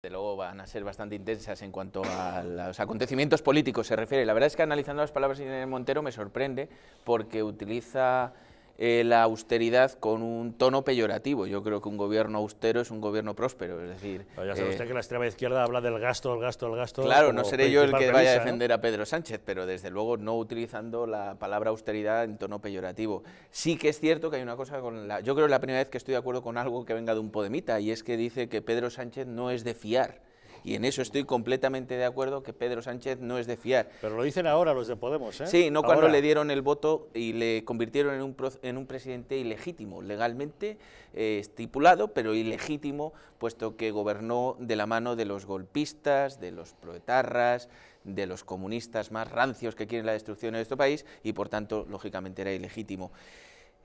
de luego van a ser bastante intensas en cuanto a los acontecimientos políticos se refiere. La verdad es que analizando las palabras de Montero me sorprende porque utiliza eh, la austeridad con un tono peyorativo. Yo creo que un gobierno austero es un gobierno próspero, es decir... ya sabe eh, usted que la extrema izquierda habla del gasto, el gasto, el gasto... Claro, no seré yo el que vaya a defender a Pedro Sánchez, pero desde luego no utilizando la palabra austeridad en tono peyorativo. Sí que es cierto que hay una cosa con la... Yo creo que es la primera vez que estoy de acuerdo con algo que venga de un podemita, y es que dice que Pedro Sánchez no es de fiar. Y en eso estoy completamente de acuerdo que Pedro Sánchez no es de fiar. Pero lo dicen ahora los de Podemos, ¿eh? Sí, no cuando le dieron el voto y le convirtieron en un, en un presidente ilegítimo, legalmente eh, estipulado, pero ilegítimo, puesto que gobernó de la mano de los golpistas, de los proetarras, de los comunistas más rancios que quieren la destrucción de nuestro país y por tanto, lógicamente, era ilegítimo.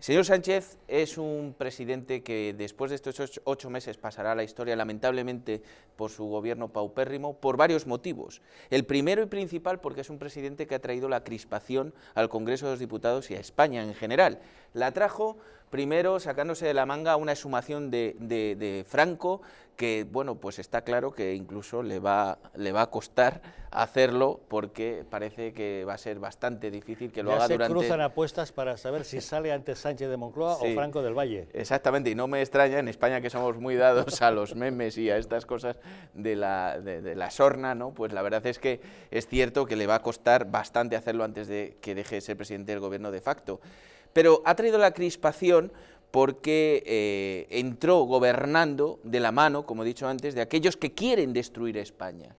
Señor Sánchez es un presidente que después de estos ocho meses pasará a la historia lamentablemente por su gobierno paupérrimo por varios motivos. El primero y principal porque es un presidente que ha traído la crispación al Congreso de los Diputados y a España en general. La trajo primero sacándose de la manga una exhumación de, Franco, que bueno, pues está claro que incluso le va, le va a costar hacerlo porque parece que va a ser bastante difícil que lo ya haga se cruzan apuestas para saber si sale antes Sánchez de Moncloa o Franco del Valle. Exactamente, y no me extraña en España que somos muy dados a los memes y a estas cosas de la, la sorna, ¿no? Pues la verdad es que es cierto que le va a costar bastante hacerlo antes de que deje de ser presidente del gobierno de facto. Pero ha traído la crispación porque eh, entró gobernando de la mano, como he dicho antes, de aquellos que quieren destruir España.